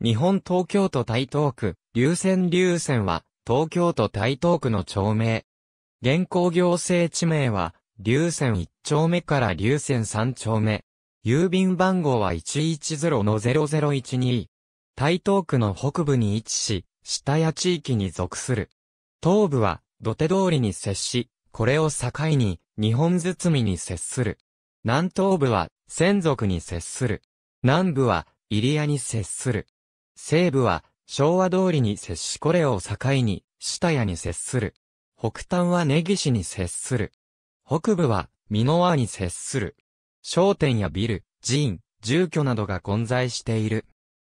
日本東京都台東区、流線流線は、東京都台東区の町名。現行行政地名は、流線1丁目から流線3丁目。郵便番号は110-0012。台東区の北部に位置し、下谷地域に属する。東部は、土手通りに接し、これを境に、日本包に接する。南東部は、仙族に接する。南部は、入谷に接する。西部は昭和通りに接しこれを境に、下谷に接する。北端は根岸に接する。北部は濃輪に接する。商店やビル、寺院、住居などが混在している。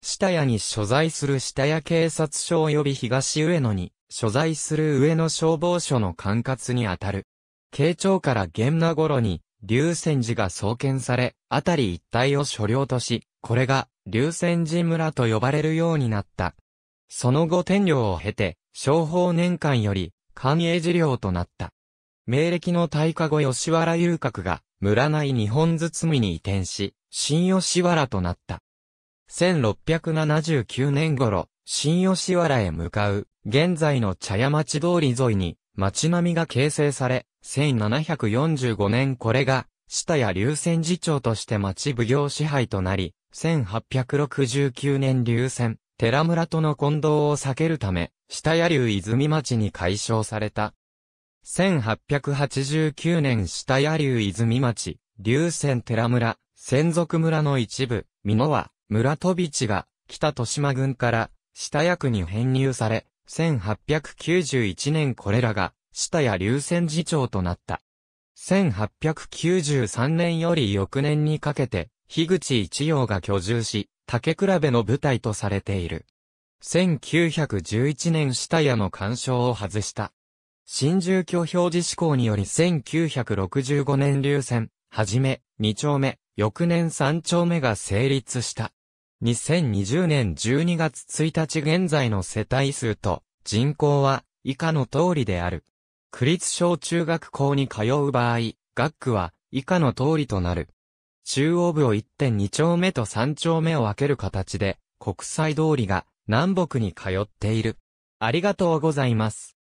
下谷に所在する下谷警察署及び東上野に所在する上野消防署の管轄にあたる。慶長から源名頃に、龍泉寺が創建され、あたり一帯を所領とし、これが龍泉寺村と呼ばれるようになった。その後天領を経て、商法年間より、官営寺領となった。明暦の大火後吉原遊郭が、村内日本包みに移転し、新吉原となった。1679年頃、新吉原へ向かう、現在の茶屋町通り沿いに、町並みが形成され、1745年これが、下や流泉寺長として町奉行支配となり、1869年流泉、寺村との混同を避けるため、下野流泉町に改称された。1889年下野流泉町、流泉寺村、専属村の一部、美濃は、村飛び地が、北豊島郡から、下役区に編入され、1891年これらが、下野流泉寺長となった。1893年より翌年にかけて、樋口一葉が居住し、竹比べの舞台とされている。1911年下屋の干渉を外した。新住居表示施行により1965年流線、はじめ、二丁目、翌年三丁目が成立した。2020年12月1日現在の世帯数と人口は以下の通りである。区立小中学校に通う場合、学区は以下の通りとなる。中央部を1.2丁目と3丁目を分ける形で、国際通りが南北に通っている。ありがとうございます。